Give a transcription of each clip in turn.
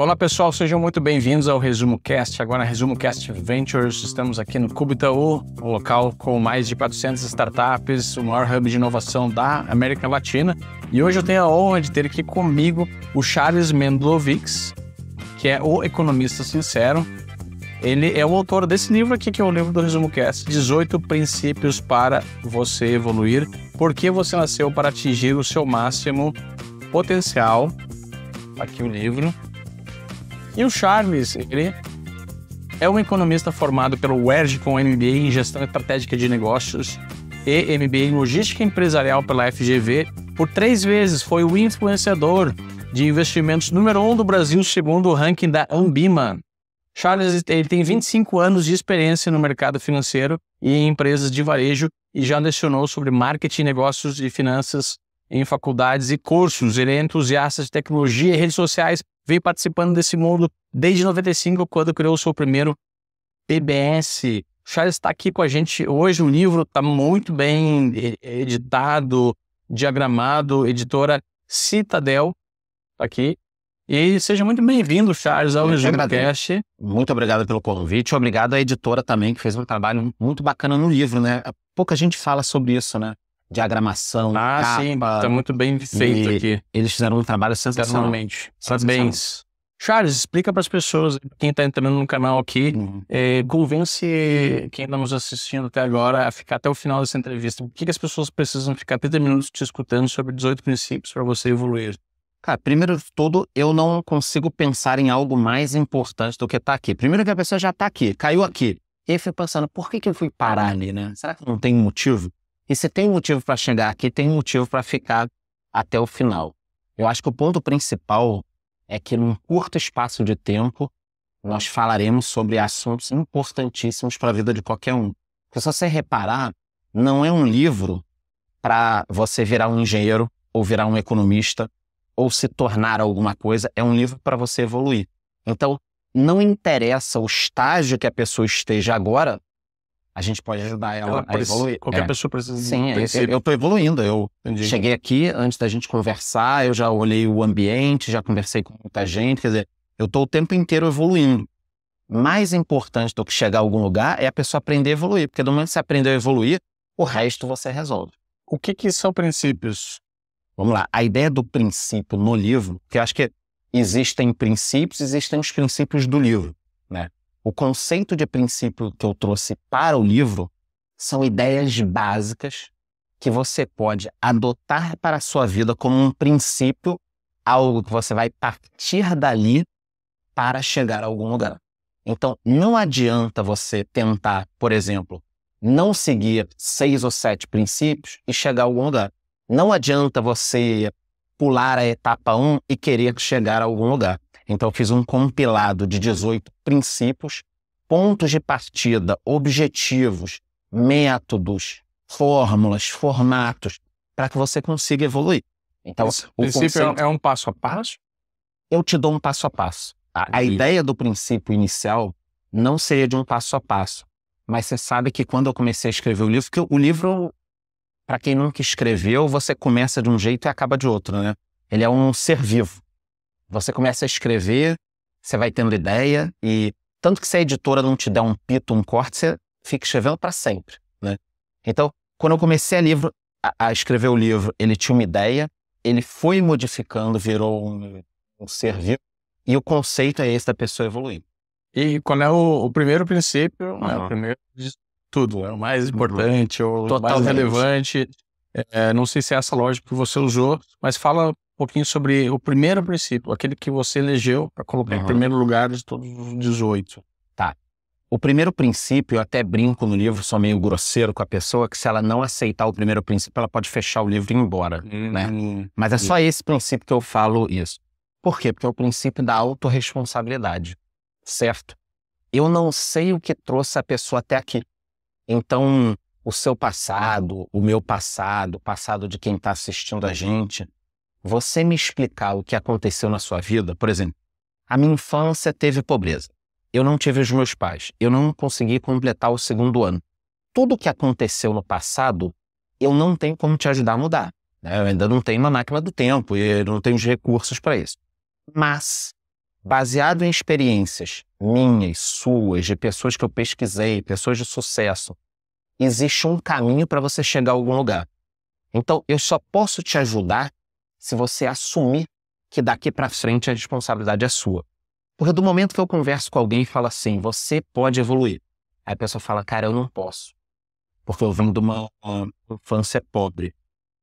Olá pessoal, sejam muito bem-vindos ao Resumo Cast. Agora Resumo Cast Ventures, estamos aqui no Cubitaú, o um local com mais de 400 startups, o maior hub de inovação da América Latina. E hoje eu tenho a honra de ter aqui comigo o Charles Mendlovics, que é o economista sincero. Ele é o autor desse livro aqui, que é o livro do Resumo Cast, 18 princípios para você evoluir, Por que você nasceu para atingir o seu máximo potencial. Tá aqui o livro e o Charles, ele é um economista formado pelo UERJ com MBA em Gestão Estratégica de Negócios e MBA em Logística Empresarial pela FGV. Por três vezes foi o influenciador de investimentos número um do Brasil, segundo o ranking da Ambima. Charles ele tem 25 anos de experiência no mercado financeiro e em empresas de varejo e já lecionou sobre marketing, negócios e finanças em faculdades e cursos. Ele é entusiasta de tecnologia e redes sociais, veio participando desse mundo desde 95, quando criou o seu primeiro PBS. O Charles está aqui com a gente hoje. O livro está muito bem editado, diagramado, editora Citadel. Está aqui. E seja muito bem-vindo, Charles, ao podcast. Muito obrigado pelo convite. Obrigado à editora também, que fez um trabalho muito bacana no livro, né? Pouca gente fala sobre isso, né? diagramação. Ah, capa, sim, tá muito bem feito aqui. Eles fizeram um trabalho sensacional. Parabéns. Charles, explica para as pessoas, quem está entrando no canal aqui, uhum. é, convence quem está nos assistindo até agora a ficar até o final dessa entrevista. O que, que as pessoas precisam ficar 30 minutos te escutando sobre 18 princípios para você evoluir? Cara, primeiro de tudo, eu não consigo pensar em algo mais importante do que estar tá aqui. Primeiro que a pessoa já está aqui, caiu aqui. E eu fui pensando, por que, que eu fui parar ali, né? Será que não tem motivo? E se tem motivo para chegar aqui, tem motivo para ficar até o final. Eu acho que o ponto principal é que num curto espaço de tempo nós falaremos sobre assuntos importantíssimos para a vida de qualquer um. Porque se você reparar, não é um livro para você virar um engenheiro ou virar um economista ou se tornar alguma coisa, é um livro para você evoluir. Então, não interessa o estágio que a pessoa esteja agora, a gente pode ajudar ela, ela a precisa, evoluir. Qualquer é. pessoa precisa. Sim, eu, eu tô evoluindo. Eu Entendi. cheguei aqui antes da gente conversar, eu já olhei o ambiente, já conversei com muita gente. Quer dizer, eu tô o tempo inteiro evoluindo. Mais importante do que chegar a algum lugar é a pessoa aprender a evoluir, porque do momento que você aprender a evoluir, o resto você resolve. O que, que são princípios? Vamos lá. A ideia do princípio no livro, que eu acho que existem princípios, existem os princípios do livro, né? O conceito de princípio que eu trouxe para o livro são ideias básicas que você pode adotar para a sua vida como um princípio, algo que você vai partir dali para chegar a algum lugar. Então, não adianta você tentar, por exemplo, não seguir seis ou sete princípios e chegar a algum lugar. Não adianta você pular a etapa um e querer chegar a algum lugar. Então, eu fiz um compilado de 18 princípios, pontos de partida, objetivos, métodos, fórmulas, formatos, para que você consiga evoluir. Então, Esse o princípio é conceito, é um passo a passo? Eu te dou um passo a passo. Tá? A, a ideia do princípio inicial não seria de um passo a passo, mas você sabe que quando eu comecei a escrever o livro, que o livro, para quem nunca escreveu, você começa de um jeito e acaba de outro, né? Ele é um ser vivo. Você começa a escrever, você vai tendo ideia e tanto que se a editora não te der um pito, um corte, você fica escrevendo para sempre, né? Então, quando eu comecei a, livro, a, a, escrever o livro, ele tinha uma ideia, ele foi modificando, virou um, um ser vivo e o conceito é esse da pessoa evoluir. E quando é o, o primeiro princípio, uhum. é o primeiro de tudo, é o mais uhum. importante, uhum. o Totalmente. mais relevante. É, não sei se é essa lógica que você usou, mas fala pouquinho sobre o primeiro princípio, aquele que você elegeu para colocar uhum. em primeiro lugar de todos os 18. Tá. O primeiro princípio, eu até brinco no livro, sou meio grosseiro com a pessoa, que se ela não aceitar o primeiro princípio, ela pode fechar o livro e ir embora, uhum. né? Mas é só esse princípio que eu falo isso. Por quê? Porque é o princípio da autorresponsabilidade, certo? Eu não sei o que trouxe a pessoa até aqui. Então, o seu passado, o meu passado, o passado de quem está assistindo a gente, você me explicar o que aconteceu na sua vida, por exemplo, a minha infância teve pobreza. Eu não tive os meus pais. Eu não consegui completar o segundo ano. Tudo o que aconteceu no passado, eu não tenho como te ajudar a mudar. Né? Eu ainda não tenho uma máquina do tempo e não tenho os recursos para isso. Mas, baseado em experiências minhas, suas, de pessoas que eu pesquisei, pessoas de sucesso, existe um caminho para você chegar a algum lugar. Então, eu só posso te ajudar se você assumir que daqui para frente a responsabilidade é sua. Porque do momento que eu converso com alguém e falo assim, você pode evoluir. Aí a pessoa fala, cara, eu não posso. Porque eu venho de uma, uma infância pobre.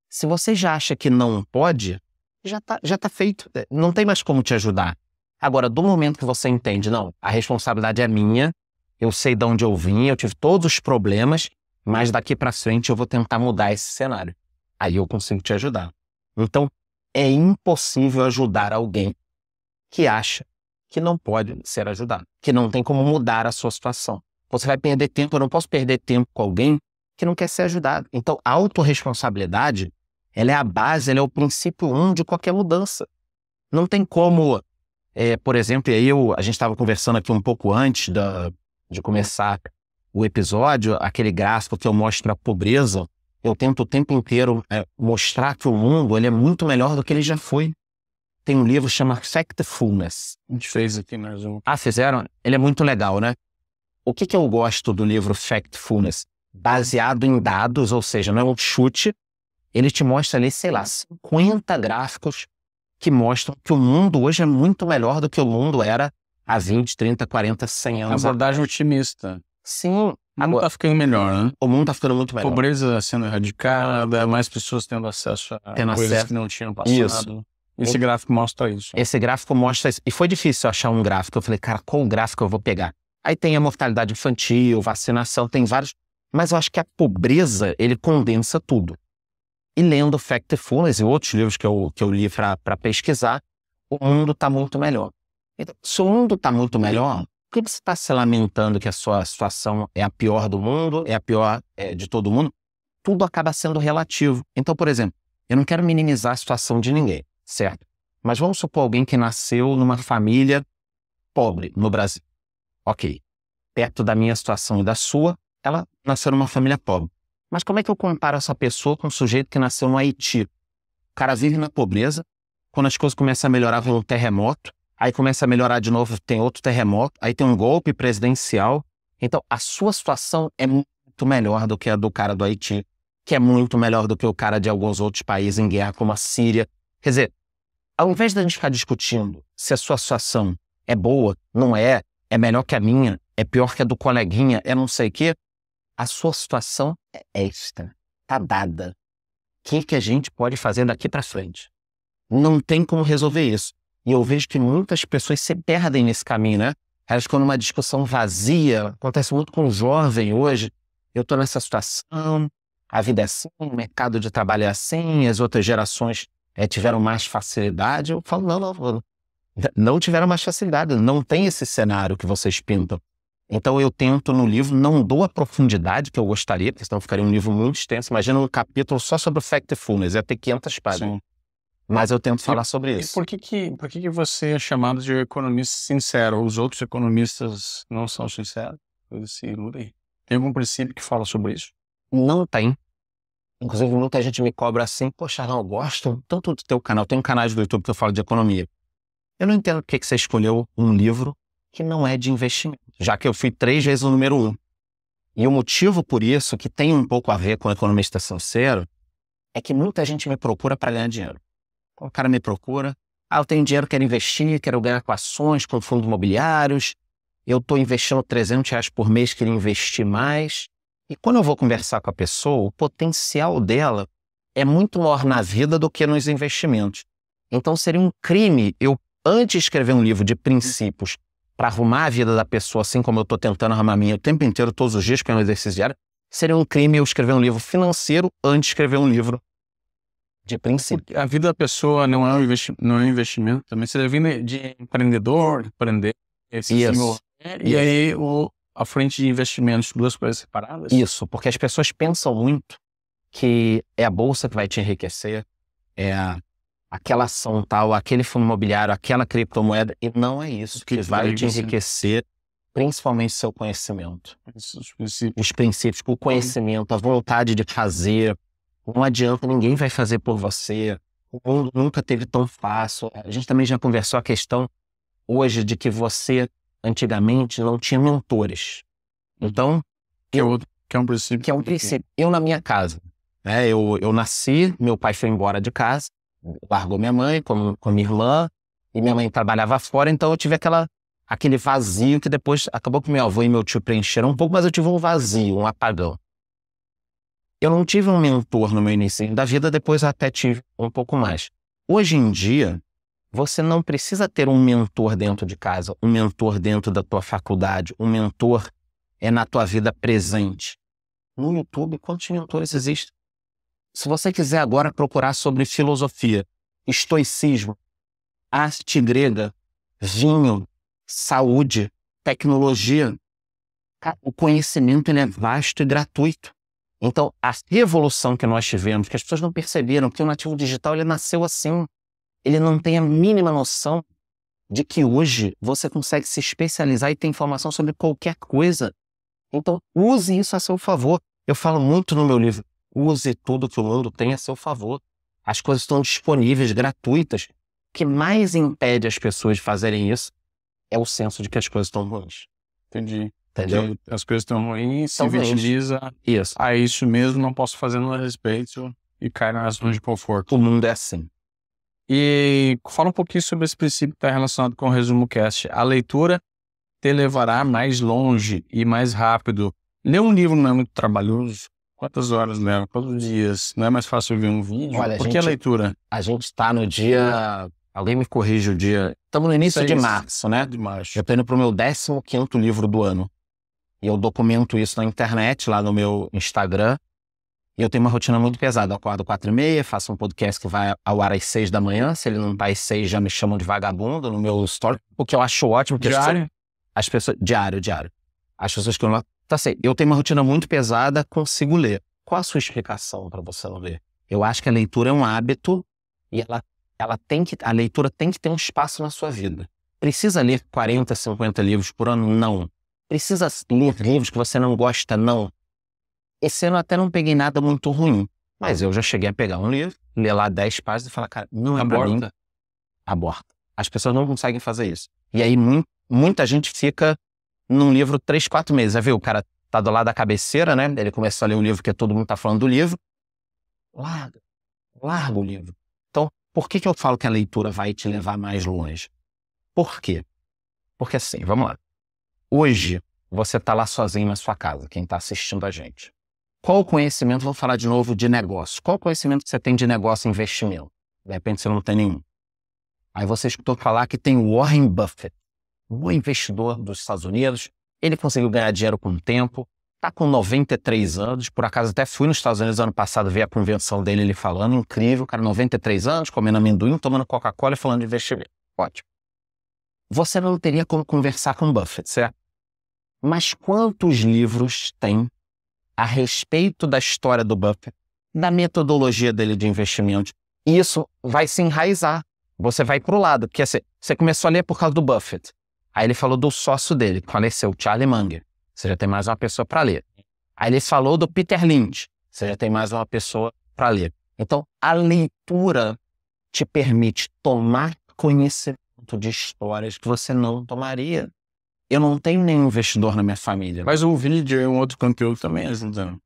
Se você já acha que não pode, já tá, já tá feito. É, não tem mais como te ajudar. Agora, do momento que você entende, não, a responsabilidade é minha, eu sei de onde eu vim, eu tive todos os problemas, mas daqui para frente eu vou tentar mudar esse cenário. Aí eu consigo te ajudar. Então, é impossível ajudar alguém que acha que não pode ser ajudado, que não tem como mudar a sua situação. Você vai perder tempo, eu não posso perder tempo com alguém que não quer ser ajudado. Então, a autorresponsabilidade, ela é a base, ela é o princípio um de qualquer mudança. Não tem como, é, por exemplo, eu, a gente estava conversando aqui um pouco antes da, de começar o episódio, aquele gráfico que eu mostro a pobreza eu tento o tempo inteiro é, mostrar que o mundo ele é muito melhor do que ele já foi. Tem um livro chamado Factfulness. A gente fez aqui mais um. Ah, fizeram? Ele é muito legal, né? O que, que eu gosto do livro Factfulness? Baseado em dados, ou seja, não é um chute. Ele te mostra ali, sei lá, 50 gráficos que mostram que o mundo hoje é muito melhor do que o mundo era há 20, 30, 40, 100 anos. Abordagem é otimista. Sim, o mundo está tá ficando melhor, né? O mundo tá ficando muito melhor. Pobreza sendo erradicada, mais pessoas tendo acesso a tendo coisas acesso. que não tinham passado. Isso. Esse gráfico mostra isso. Esse gráfico mostra isso. E foi difícil achar um gráfico. Eu falei, cara, qual gráfico eu vou pegar? Aí tem a mortalidade infantil, vacinação, tem vários. Mas eu acho que a pobreza, ele condensa tudo. E lendo Fullness e outros livros que eu, que eu li para pesquisar, o mundo está muito melhor. Então, se o mundo está muito melhor, que você está se lamentando que a sua situação é a pior do mundo, é a pior é, de todo mundo? Tudo acaba sendo relativo. Então, por exemplo, eu não quero minimizar a situação de ninguém, certo? Mas vamos supor alguém que nasceu numa família pobre no Brasil. Ok. Perto da minha situação e da sua, ela nasceu numa família pobre. Mas como é que eu comparo essa pessoa com um sujeito que nasceu no Haiti? O cara vive na pobreza, quando as coisas começam a melhorar, vem um terremoto, aí começa a melhorar de novo, tem outro terremoto, aí tem um golpe presidencial. Então, a sua situação é muito melhor do que a do cara do Haiti, que é muito melhor do que o cara de alguns outros países em guerra, como a Síria. Quer dizer, ao invés de a gente ficar discutindo se a sua situação é boa, não é, é melhor que a minha, é pior que a do coleguinha, é não sei o quê, a sua situação é esta, tá dada. O que, que a gente pode fazer daqui para frente? Não tem como resolver isso. E eu vejo que muitas pessoas se perdem nesse caminho, né? Elas ficam numa discussão vazia. Acontece muito com o jovem hoje. Eu estou nessa situação, a vida é assim, o mercado de trabalho é assim, as outras gerações é, tiveram mais facilidade. Eu falo, não, não, não tiveram mais facilidade, não tem esse cenário que vocês pintam. Então eu tento no livro, não dou a profundidade que eu gostaria, porque senão ficaria um livro muito extenso. Imagina um capítulo só sobre o Fact Fullness, ia ter 500 páginas. Sim. Mas eu tento falar sobre isso. E por que que, por que que você é chamado de economista sincero? Os outros economistas não são sinceros? Eles se iludem. Tem algum princípio que fala sobre isso? Não tem. Inclusive, muita gente me cobra assim, poxa, não, eu gosto tanto do teu canal. Tem um canal do YouTube que eu falo de economia. Eu não entendo por que você escolheu um livro que não é de investimento, já que eu fui três vezes o número um. E o motivo por isso, que tem um pouco a ver com economista sincero, é que muita gente me procura para ganhar dinheiro. O cara me procura. Ah, eu tenho dinheiro, quero investir, quero ganhar com ações, com fundos imobiliários. Eu estou investindo 300 reais por mês, queria investir mais. E quando eu vou conversar com a pessoa, o potencial dela é muito maior na vida do que nos investimentos. Então seria um crime eu, antes de escrever um livro de princípios para arrumar a vida da pessoa, assim como eu estou tentando arrumar a minha o tempo inteiro, todos os dias, que é um exercício diário, seria um crime eu escrever um livro financeiro antes de escrever um livro de princípio. A vida da pessoa não é um, investi não é um investimento também. Você deve vir de empreendedor, empreender, esse Isso. Senhor. E aí o, a frente de investimentos, duas coisas separadas? Isso, porque as pessoas pensam muito que é a bolsa que vai te enriquecer, é aquela ação tal, aquele fundo imobiliário, aquela criptomoeda, e não é isso que, que vai te enriquecer, principalmente seu conhecimento. Os princípios. Os princípios, o uhum. conhecimento, a vontade de fazer, não adianta, ninguém vai fazer por você. O mundo nunca teve tão fácil. A gente também já conversou a questão hoje de que você, antigamente, não tinha mentores. Então. Que, é outro, que é um princípio. Que é um princípio. Eu, na minha casa, né? Eu, eu nasci, meu pai foi embora de casa, largou minha mãe com, com minha irmã, e minha mãe trabalhava fora, então eu tive aquela, aquele vazio que depois acabou que meu avô e meu tio preencheram um pouco, mas eu tive um vazio, um apagão. Eu não tive um mentor no meu início da vida, depois até tive um pouco mais. Hoje em dia, você não precisa ter um mentor dentro de casa, um mentor dentro da tua faculdade, um mentor é na tua vida presente. No YouTube, quantos mentores existem? Se você quiser agora procurar sobre filosofia, estoicismo, arte grega, vinho, saúde, tecnologia, o conhecimento é vasto e gratuito. Então, a revolução que nós tivemos, que as pessoas não perceberam, que o nativo digital ele nasceu assim, ele não tem a mínima noção de que hoje você consegue se especializar e ter informação sobre qualquer coisa. Então, use isso a seu favor. Eu falo muito no meu livro: use tudo que o mundo tem a seu favor. As coisas estão disponíveis, gratuitas. O que mais impede as pessoas de fazerem isso é o senso de que as coisas estão ruins. Entendi. Entendeu? Que as coisas estão ruins, se vitiliza. Isso. Ah, isso mesmo, não posso fazer nada a respeito e cai na zona de conforto. O mundo é assim. E fala um pouquinho sobre esse princípio que está relacionado com o resumo cast. A leitura te levará mais longe e mais rápido. Ler um livro não é muito trabalhoso. Quantas horas leva? Quantos dias? Não é mais fácil ver um vídeo? Olha, Por a que gente, a leitura? A gente está no dia. Alguém me corrige o dia. Estamos no início Seis, de março, né? De março. Eu estou indo para o meu 15 livro do ano. E eu documento isso na internet, lá no meu Instagram. E eu tenho uma rotina muito pesada. Eu acordo quatro e meia, faço um podcast que vai ao ar às seis da manhã. Se ele não tá às seis, já me chamam de vagabundo no meu story, o que eu acho ótimo. Diário? As pessoas, diário, diário. As pessoas que eu não... Tá sei, eu tenho uma rotina muito pesada, consigo ler. Qual a sua explicação para você não ler? Eu acho que a leitura é um hábito e ela, ela tem que, a leitura tem que ter um espaço na sua vida. Precisa ler 40, 50 livros por ano? Não. Precisa ler livros que você não gosta, não. Esse ano até não peguei nada muito ruim. Mas eu já cheguei a pegar um livro, ler lá 10 páginas e falar, cara, não é Aborta. mim. Aborta. As pessoas não conseguem fazer isso. E aí mu muita gente fica num livro 3, 4 meses. Aí vê, o cara tá do lado da cabeceira, né? Ele começa a ler o um livro que todo mundo tá falando do livro. Larga. Larga o livro. Então, por que, que eu falo que a leitura vai te levar mais longe? Por quê? Porque assim, vamos lá. Hoje, você está lá sozinho na sua casa, quem está assistindo a gente. Qual o conhecimento, vou falar de novo de negócio, qual o conhecimento que você tem de negócio e investimento? De repente você não tem nenhum. Aí você escutou falar que tem Warren Buffett, o investidor dos Estados Unidos. Ele conseguiu ganhar dinheiro com o tempo, está com 93 anos. Por acaso até fui nos Estados Unidos ano passado ver a convenção dele, ele falando, incrível, cara, 93 anos, comendo amendoim, tomando Coca-Cola e falando de investimento. Ótimo. Você não teria como conversar com Buffett, certo? Mas quantos livros tem a respeito da história do Buffett, da metodologia dele de investimento? E isso vai se enraizar. Você vai para o lado, porque assim, você começou a ler por causa do Buffett. Aí ele falou do sócio dele, que faleceu, Charlie Munger. Você já tem mais uma pessoa para ler. Aí ele falou do Peter Lynch. Você já tem mais uma pessoa para ler. Então, a leitura te permite tomar conhecimento de histórias que você não tomaria eu não tenho nenhum investidor na minha família. Mas o vídeo e um outro conteúdo também ajudando.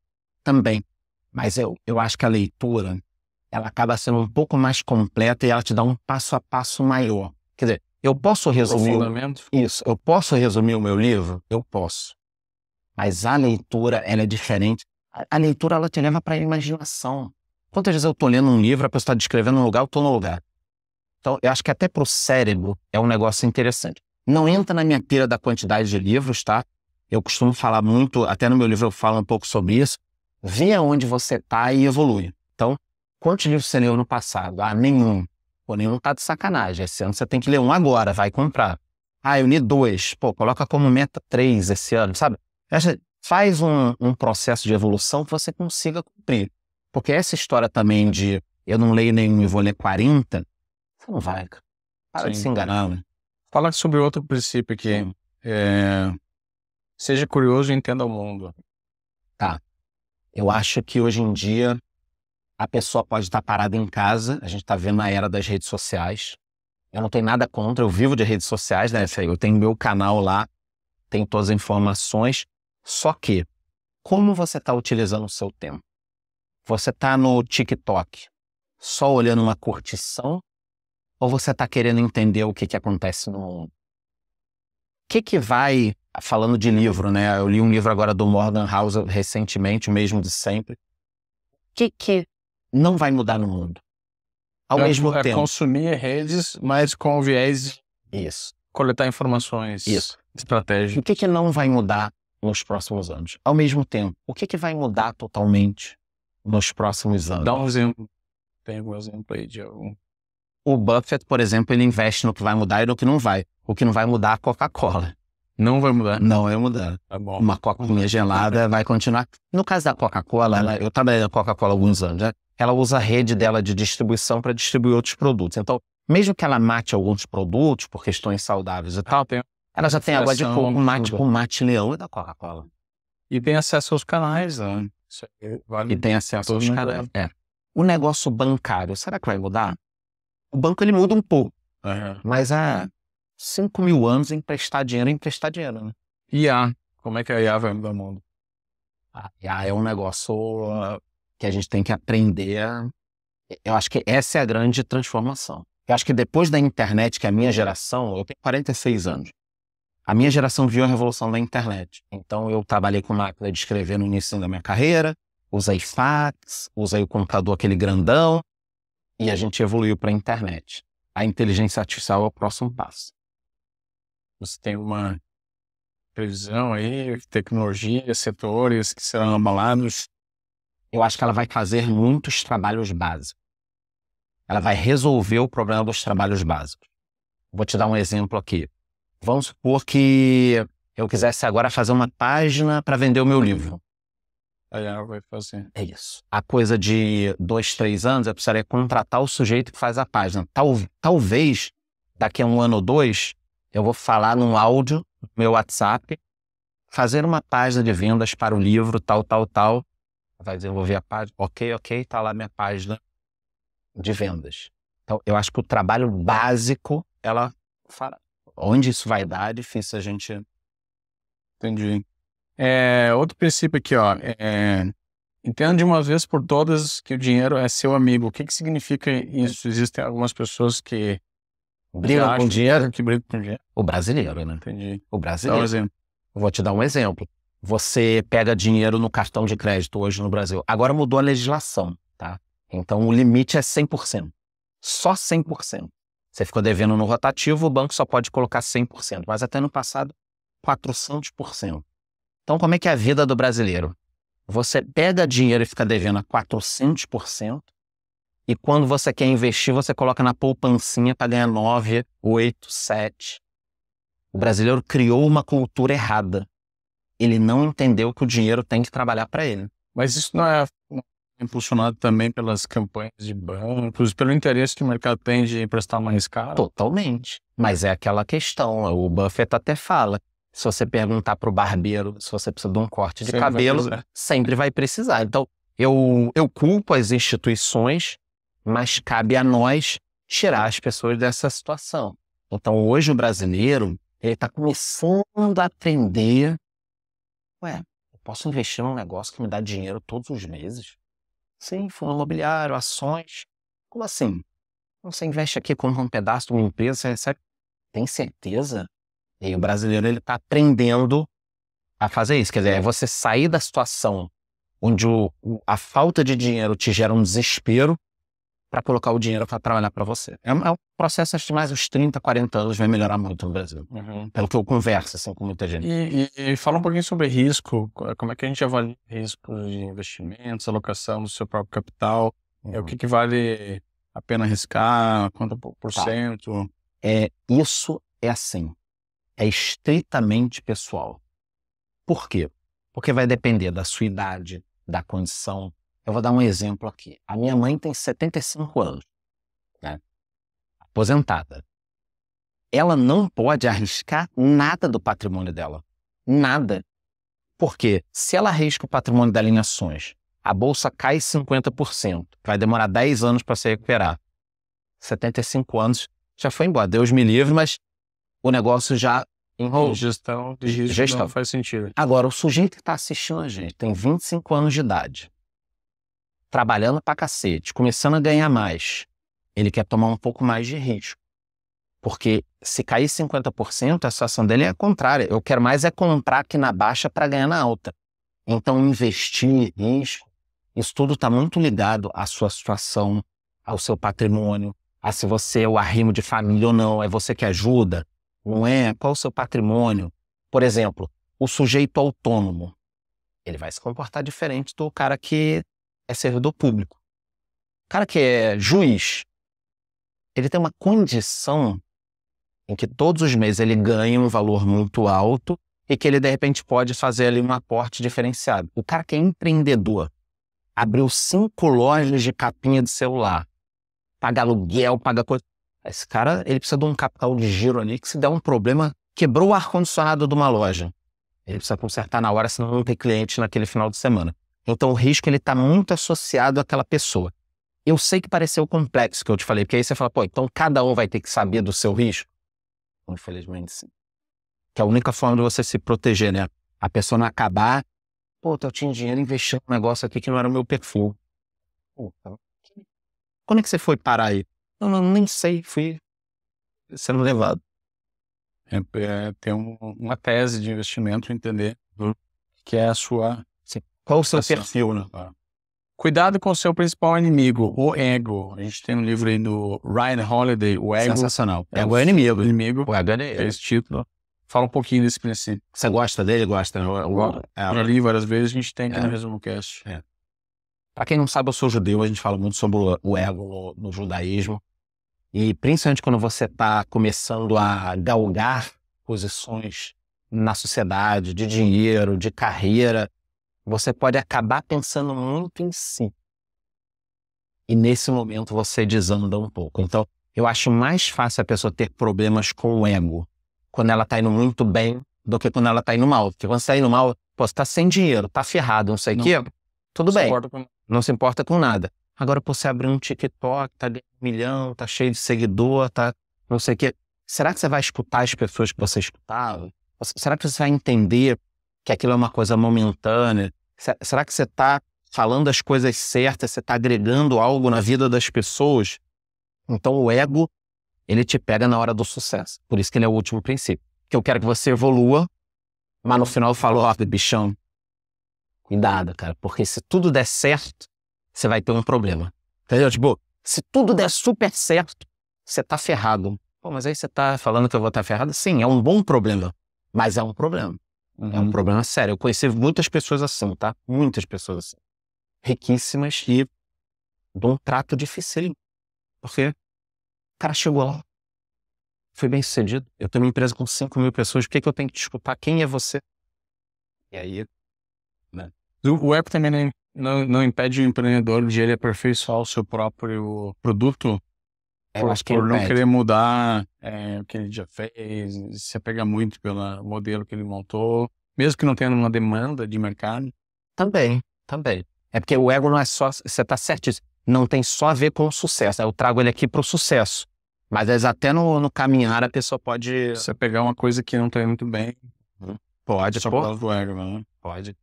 Também. Mas eu, eu acho que a leitura, ela acaba sendo um pouco mais completa e ela te dá um passo a passo maior. Quer dizer, eu posso resumir. Isso. Eu posso resumir o meu livro? Eu posso. Mas a leitura, ela é diferente. A, a leitura, ela te leva para a imaginação. Quantas vezes eu estou lendo um livro, a pessoa está descrevendo um lugar, eu estou no lugar. Então, eu acho que até para o cérebro é um negócio interessante. Não entra na minha pira da quantidade de livros, tá? Eu costumo falar muito, até no meu livro eu falo um pouco sobre isso. Vê aonde você está e evolui. Então, quantos livros você leu no passado? Ah, nenhum. Pô, nenhum tá de sacanagem. Esse ano você tem que ler um agora, vai comprar. Ah, eu li dois. Pô, coloca como meta três esse ano, sabe? Faz um, um processo de evolução que você consiga cumprir. Porque essa história também de eu não leio nenhum e vou ler 40, você não vai, cara. Para Sim. de se enganar, né? falar sobre outro princípio aqui. É, seja curioso e entenda o mundo. Tá. Eu acho que hoje em dia a pessoa pode estar parada em casa, a gente está vendo a era das redes sociais. Eu não tenho nada contra, eu vivo de redes sociais, né? Eu tenho meu canal lá, tenho todas as informações. Só que, como você está utilizando o seu tempo? Você está no TikTok só olhando uma curtição ou você está querendo entender o que, que acontece no mundo? O que, que vai, falando de livro, né? Eu li um livro agora do Morgan House recentemente, o mesmo de sempre. O que, que não vai mudar no mundo? Ao é, mesmo é tempo. consumir redes, mas com viés. Isso. Coletar informações. Isso. Estratégia. O que, que não vai mudar nos próximos anos? Ao mesmo tempo, o que, que vai mudar totalmente nos próximos anos? Dá um exemplo. Tem um exemplo aí de algum o Buffett, por exemplo, ele investe no que vai mudar e no que não vai. O que não vai mudar é a Coca-Cola. Não vai mudar? Não vai mudar. Tá Uma cola gelada vai continuar. No caso da Coca-Cola, eu trabalhei na Coca-Cola há alguns anos, né? ela usa a rede dela de distribuição para distribuir outros produtos. Então, mesmo que ela mate alguns produtos por questões saudáveis e ah, tal, tem, ela já tem água de coco, mate, o mate leão da Coca-Cola. E tem acesso aos canais. É. Né? Vale e tem acesso aos canais. É. O negócio bancário, será que vai mudar? O banco ele muda um pouco. Uhum. Mas há 5 mil anos emprestar dinheiro é emprestar dinheiro, né? IA. Como é que a IA vai mudar o mundo? A IA é um negócio uh, que a gente tem que aprender. Eu acho que essa é a grande transformação. Eu acho que depois da internet, que é a minha geração, eu tenho 46 anos. A minha geração viu a revolução da internet. Então eu trabalhei com máquina de escrever no início da minha carreira, usei fax, usei o computador aquele grandão, e a gente evoluiu para a internet. A inteligência artificial é o próximo passo. Você tem uma previsão aí, tecnologia, setores que serão abalados. Eu acho que ela vai fazer muitos trabalhos básicos. Ela vai resolver o problema dos trabalhos básicos. Vou te dar um exemplo aqui. Vamos supor que eu quisesse agora fazer uma página para vender o meu livro. Aí ela vai fazer. É isso. A coisa de dois, três anos, eu precisaria contratar o sujeito que faz a página. Tal, talvez, daqui a um ano ou dois, eu vou falar num áudio no meu WhatsApp, fazer uma página de vendas para o livro, tal, tal, tal. Vai desenvolver a página. Ok, ok, tá lá minha página de vendas. Então, eu acho que o trabalho básico, ela fala. Onde isso vai dar, é difícil a gente. Entendi. É, outro princípio aqui, ó. É, entenda de uma vez por todas que o dinheiro é seu amigo. O que, que significa isso? Existem algumas pessoas que brigam com dinheiro. Que brigam com dinheiro. O brasileiro, né? Entendi. O brasileiro. um exemplo. Vou te dar um exemplo. Você pega dinheiro no cartão de crédito hoje no Brasil. Agora mudou a legislação, tá? Então o limite é 100%. Só 100%. Você ficou devendo no rotativo, o banco só pode colocar 100%, mas até no passado, 400%. Então, como é que é a vida do brasileiro? Você pega dinheiro e fica devendo a 400%, e quando você quer investir, você coloca na poupancinha para ganhar 9, 8, 7. O brasileiro criou uma cultura errada. Ele não entendeu que o dinheiro tem que trabalhar para ele. Mas isso não é impulsionado também pelas campanhas de bancos, pelo interesse que o mercado tem de emprestar mais caro? Totalmente. Mas é aquela questão, o Buffett até fala, se você perguntar para o barbeiro se você precisa de um corte de sempre cabelo, vai sempre vai precisar. Então, eu, eu culpo as instituições, mas cabe a nós tirar as pessoas dessa situação. Então, hoje o brasileiro ele está começando a aprender. Ué, eu posso investir num negócio que me dá dinheiro todos os meses? Sim, fundo imobiliário, ações. Como assim? Você investe aqui como um pedaço de uma empresa, você recebe. Tem certeza? E o brasileiro, ele está aprendendo a fazer isso. Quer dizer, é você sair da situação onde o, a falta de dinheiro te gera um desespero para colocar o dinheiro para trabalhar para você. É, é, um processo, acho que mais uns 30, 40 anos vai melhorar muito no Brasil. Uhum. Pelo que eu converso assim, com muita gente. E, e, e, fala um pouquinho sobre risco. Como é que a gente avalia riscos de investimentos, alocação do seu próprio capital? Uhum. É o uhum. que, que, vale a pena arriscar? Quanto por tá. cento? Tá. É, isso é assim é estritamente pessoal. Por quê? Porque vai depender da sua idade, da condição. Eu vou dar um exemplo aqui. A minha mãe tem 75 anos, né? aposentada. Ela não pode arriscar nada do patrimônio dela. Nada. Porque se ela arrisca o patrimônio dela em ações, a bolsa cai 50%, vai demorar 10 anos para se recuperar. 75 anos já foi embora. Deus me livre, mas o negócio já em Gestão de risco Gestão. não faz sentido. Agora, o sujeito que está assistindo a gente tem 25 anos de idade, trabalhando pra cacete, começando a ganhar mais. Ele quer tomar um pouco mais de risco. Porque se cair 50%, a situação dele é contrária. Eu quero mais é comprar aqui na baixa para ganhar na alta. Então, investir risco, isso tudo está muito ligado à sua situação, ao seu patrimônio, a se você é o arrimo de família ou não, é você que ajuda, não é? Qual o seu patrimônio? Por exemplo, o sujeito autônomo, ele vai se comportar diferente do cara que é servidor público. O cara que é juiz, ele tem uma condição em que todos os meses ele ganha um valor muito alto e que ele de repente pode fazer ali um aporte diferenciado. O cara que é empreendedor, abriu cinco lojas de capinha de celular, paga aluguel, paga coisa. Esse cara, ele precisa de um capital de giro ali, que se der um problema, quebrou o ar-condicionado de uma loja. Ele precisa consertar na hora, senão não tem cliente naquele final de semana. Então o risco ele está muito associado àquela pessoa. Eu sei que pareceu complexo que eu te falei, porque aí você fala, pô, então cada um vai ter que saber do seu risco. Infelizmente, sim. Que é a única forma de você se proteger, né? A pessoa não acabar, pô, eu tinha dinheiro investindo um negócio aqui que não era o meu perfil. Pô, quando então, é que você foi parar aí? Eu não, nem sei, fui sendo levado. É, é, tem um, uma tese de investimento, entender uhum. que é a sua. Sim. Qual o seu perfil, né? Ah. Cuidado com o seu principal inimigo, o ego. A gente tem um livro aí do Ryan Holiday, o ego. Sensacional. É o é inimigo. inimigo. O ego é esse título. Fala um pouquinho desse princípio. Você gosta dele? Gosta? Né? Eu, já li várias vezes, a gente tem aqui é. no Resumo Cast. É. Para quem não sabe, eu sou judeu, a gente fala muito sobre o ego no, no judaísmo. E principalmente quando você está começando a galgar posições na sociedade, de dinheiro, de carreira, você pode acabar pensando muito em si. E nesse momento você desanda um pouco. Então, eu acho mais fácil a pessoa ter problemas com o ego quando ela está indo muito bem do que quando ela está indo mal. Porque quando você está indo mal, pô, você está sem dinheiro, está ferrado, não sei o quê. Tudo não bem. Se com... Não se importa com nada. Agora você abrir um TikTok, tá ali um milhão, tá cheio de seguidor, tá não sei o quê. Será que você vai escutar as pessoas que você escutava? Será que você vai entender que aquilo é uma coisa momentânea? Será que você está falando as coisas certas? Você está agregando algo na vida das pessoas? Então o ego, ele te pega na hora do sucesso. Por isso que ele é o último princípio. Que eu quero que você evolua, mas no final eu falo, ó, oh, bichão, cuidado, cara. Porque se tudo der certo, você vai ter um problema. Entendeu? Tipo, se tudo der super certo, você tá ferrado. Pô, mas aí você tá falando que eu vou estar tá ferrado? Sim, é um bom problema, mas é um problema. Uhum. É um uhum. problema sério. Eu conheci muitas pessoas assim, tá? Muitas pessoas assim. Riquíssimas e de um trato difícil. Porque o cara chegou lá, foi bem sucedido. Eu tenho uma empresa com 5 mil pessoas, por que, que eu tenho que te escutar? Quem é você? E aí, né? O app também né? não, não impede o empreendedor de ele aperfeiçoar o seu próprio produto eu por, que por não querer mudar é, o que ele já fez, se apega muito pelo modelo que ele montou, mesmo que não tenha uma demanda de mercado? Também, também. É porque o ego não é só, você está certíssimo, não tem só a ver com o sucesso. Eu trago ele aqui para o sucesso. Mas às vezes até no, no, caminhar a pessoa pode. Você pegar uma coisa que não está muito bem. Uhum. Pode, só por causa do ego, né? Pode.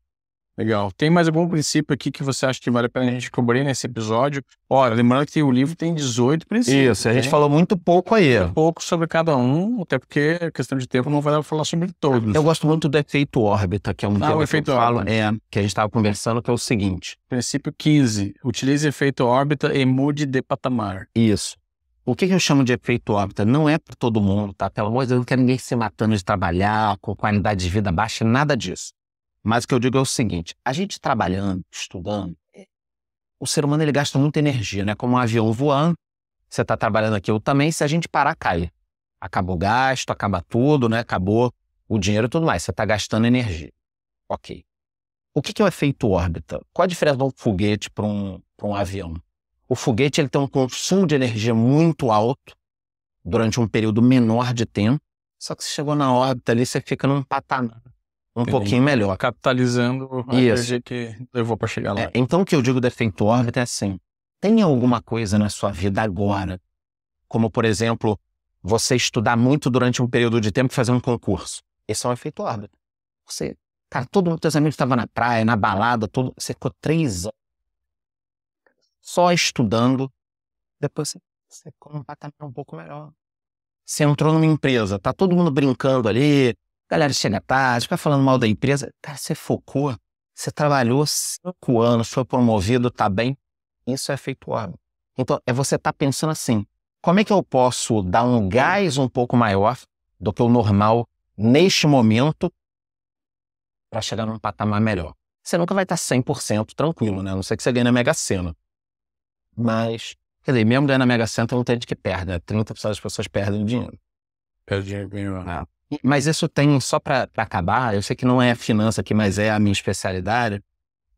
Legal. Tem mais algum princípio aqui que você acha que vale a pena a gente cobrir nesse episódio? Ora, lembrando que o livro tem 18 princípios. Isso, a gente falou muito pouco aí. Muito pouco sobre cada um, até porque é questão de tempo não vai dar pra falar sobre todos. Eu gosto muito do efeito órbita, que é um ah, tema o efeito que eu falo, é, que a gente estava conversando, que é o seguinte. Princípio 15. Utilize efeito órbita e mude de patamar. Isso. O que, que, eu chamo de efeito órbita? Não é para todo mundo, tá? Pelo amor de Deus, não quero ninguém se matando de trabalhar, com qualidade de vida baixa, nada disso. Mas o que eu digo é o seguinte: a gente trabalhando, estudando, o ser humano ele gasta muita energia, né? Como um avião voando, você está trabalhando aqui, eu também, se a gente parar, cai. Acabou o gasto, acaba tudo, né? Acabou o dinheiro e tudo mais. Você está gastando energia. Ok. O que, que é o efeito órbita? Qual a diferença de um foguete para um, um avião? O foguete ele tem um consumo de energia muito alto durante um período menor de tempo. Só que você chegou na órbita ali, você fica num patamar um Entendi. pouquinho melhor. Capitalizando a Isso. energia que levou para chegar lá. É, então o que eu digo defeito órbita é assim, tem alguma coisa na sua vida agora, como por exemplo, você estudar muito durante um período de tempo e fazer um concurso. Esse é um efeito órbita. Você, cara, todo mundo, teus amigos estavam na praia, na balada, todo, você ficou três anos só estudando. Depois você, você ficou num patamar um pouco melhor. Você entrou numa empresa, tá todo mundo brincando ali, a galera chega tarde, fica falando mal da empresa. Cara, você focou, você trabalhou cinco anos, foi promovido, tá bem. Isso é feito órgão. Então, é você estar tá pensando assim: como é que eu posso dar um gás um pouco maior do que o normal neste momento para chegar num patamar melhor? Você nunca vai estar tá 100% tranquilo, né? A não sei que você ganhe na Mega Sena. Mas, quer dizer, mesmo ganhando na Mega Sena, tem muita gente que perde, né? 30% das pessoas perdem dinheiro. Perde dinheiro bem, ah. Mas isso tem, só para acabar, eu sei que não é a finança aqui, mas é a minha especialidade.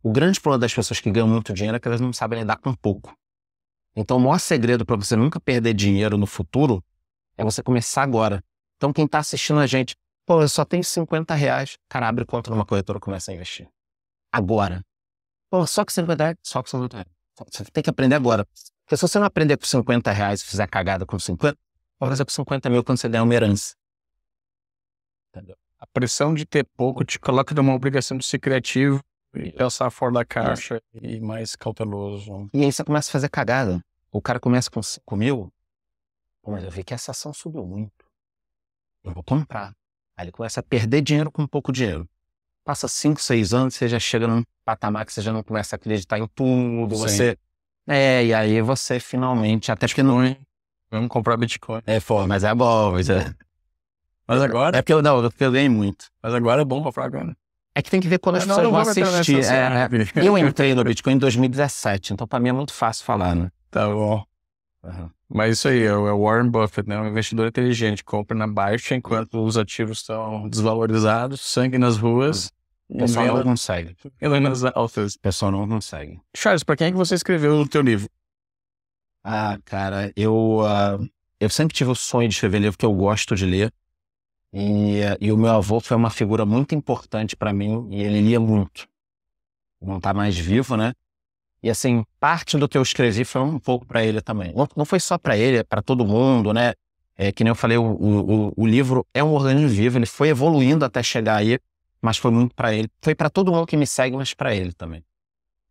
O grande problema das pessoas que ganham muito dinheiro é que elas não sabem lidar com pouco. Então, o maior segredo para você nunca perder dinheiro no futuro é você começar agora. Então, quem está assistindo a gente, pô, eu só tenho 50 reais, cara, abre conta numa corretora e começa a investir. Agora. Pô, só que 50 reais? Só que 50 reais. Você tem que aprender agora. Porque se você não aprender com 50 reais e fizer cagada com 50, pode fazer com 50 mil quando você der uma herança entendeu? A pressão de ter pouco te coloca numa obrigação de ser criativo e pensar fora da caixa é. e mais cauteloso. E aí você começa a fazer cagada. O cara começa com mil, mas eu vi que essa ação subiu muito. Eu vou comprar. Aí ele começa a perder dinheiro com pouco dinheiro. Passa 5, 6 anos, você já chega num patamar que você já não começa a acreditar em tudo. Sim. Você. É, e aí você finalmente, até Bitcoin, porque não. Vamos comprar Bitcoin. É, for, mas é bom, mas é. Mas agora. É porque eu, não, eu peguei muito. Mas agora é bom falar agora. É que tem que ver quando é, as não, pessoas não vão assistir. É, é. Eu entrei no Bitcoin em 2017, então para mim é muito fácil falar, né? Tá bom. Uhum. Mas isso aí, é o é Warren Buffett, né? É um investidor inteligente. Compra na baixa enquanto os ativos estão desvalorizados, sangue nas ruas. O pessoal não consegue. Ele nas altas. O pessoal não consegue. Charles, para quem é que você escreveu o teu livro? Ah, cara, eu, uh, eu sempre tive o sonho de escrever livro que eu gosto de ler. E, e o meu avô foi uma figura muito importante para mim e ele lia muito. Não tá mais vivo, né? E assim, parte do que eu escrevi foi um pouco para ele também. Não, não foi só para ele, é para todo mundo, né? É, que nem eu falei, o, o, o livro é um organismo vivo, ele foi evoluindo até chegar aí, mas foi muito para ele. Foi para todo mundo que me segue, mas para ele também.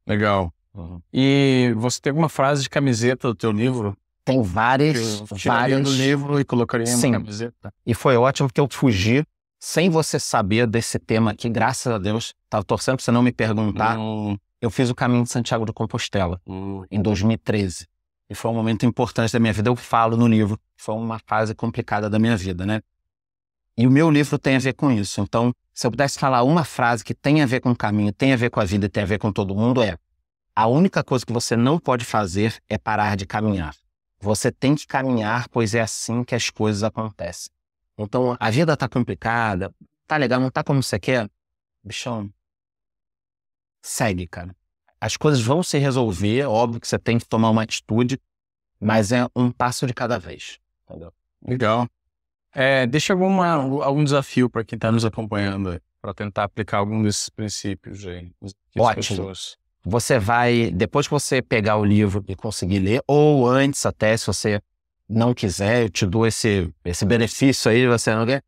Legal. Uhum. E você tem alguma frase de camiseta do teu livro tem várias. Eu várias... do livro e colocaria Sim. uma camiseta. E foi ótimo porque eu fugi sem você saber desse tema aqui, graças a Deus. Tava torcendo para você não me perguntar. Hum. Eu fiz o caminho de Santiago de Compostela hum. em 2013. E foi um momento importante da minha vida. Eu falo no livro. Foi uma fase complicada da minha vida, né? E o meu livro tem a ver com isso. Então, se eu pudesse falar uma frase que tem a ver com o caminho, tem a ver com a vida e tem a ver com todo mundo, é: a única coisa que você não pode fazer é parar de caminhar. Você tem que caminhar, pois é assim que as coisas acontecem. Então, a vida tá complicada, tá legal, não tá como você quer. Bichão, segue, cara. As coisas vão se resolver, óbvio que você tem que tomar uma atitude, mas é um passo de cada vez. Entendeu? Legal. É, deixa alguma, algum desafio para quem está nos acompanhando, para tentar aplicar algum desses princípios aí. Ótimo. Pessoas você vai, depois que você pegar o livro e conseguir ler, ou antes até, se você não quiser, eu te dou esse, esse benefício aí, você não quer,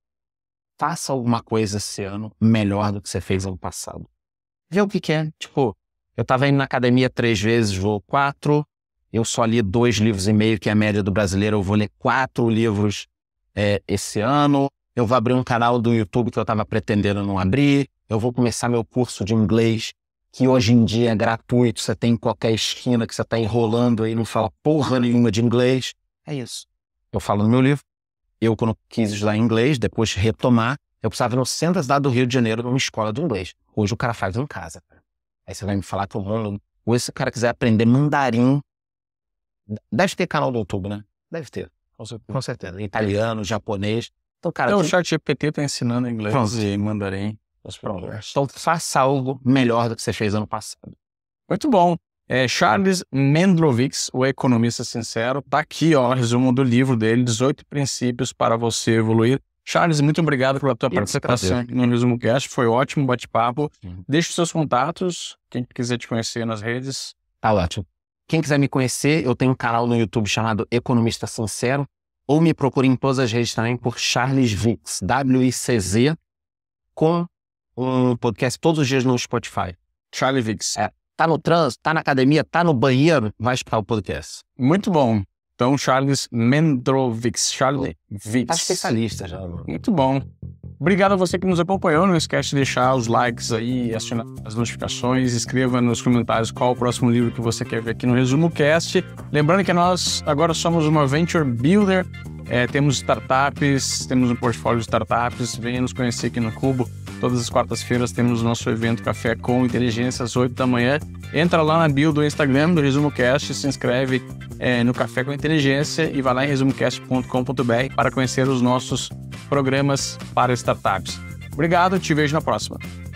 faça alguma coisa esse ano melhor do que você fez ano passado. Vê o que, que é. Tipo, eu estava indo na academia três vezes, vou quatro, eu só li dois livros e meio, que é a média do brasileiro, eu vou ler quatro livros é, esse ano, eu vou abrir um canal do YouTube que eu estava pretendendo não abrir, eu vou começar meu curso de inglês que hoje em dia é gratuito, você tem em qualquer esquina que você está enrolando aí, não fala porra nenhuma de inglês. É isso. Eu falo no meu livro. Eu, quando quis estudar inglês, depois retomar, eu precisava ir no centro da cidade do Rio de Janeiro, numa escola de inglês. Hoje o cara faz em casa. Aí você vai me falar que o mundo. Hoje, se o cara quiser aprender mandarim, deve ter canal do YouTube, né? Deve ter. Com certeza. Italiano, japonês. Então, cara. o chat GPT tá ensinando inglês Pronto. e mandarim as é. Então faça algo melhor do que você fez ano passado. Muito bom. É, Charles Mendlovix, o economista sincero, está aqui, ó, o resumo do livro dele, 18 princípios para você evoluir. Charles, muito obrigado pela tua participação aqui no Resumo Cast, foi ótimo bate-papo. Deixe os seus contatos, quem quiser te conhecer nas redes. Tá ótimo. Quem quiser me conhecer, eu tenho um canal no YouTube chamado Economista Sincero, ou me procure em todas as redes também por Charles Vix, W-I-C-Z, com um podcast todos os dias no Spotify. Charlie Vicks. É, tá no trânsito, tá na academia, tá no banheiro, vai escutar tá o podcast. Muito bom. Então, Charles Mendrovics. Charles Vicks. Tá especialista já. Muito bom. Obrigado a você que nos acompanhou. Não esquece de deixar os likes aí, acionar as notificações, escreva nos comentários qual o próximo livro que você quer ver aqui no Resumo Cast. Lembrando que nós agora somos uma Venture Builder, é, temos startups, temos um portfólio de startups. Venha nos conhecer aqui no Cubo. Todas as quartas-feiras temos o nosso evento Café com Inteligência às 8 da manhã. Entra lá na bio do Instagram do ResumoCast, se inscreve é, no Café com Inteligência e vai lá em resumocast.com.br para conhecer os nossos programas para startups. Obrigado, te vejo na próxima.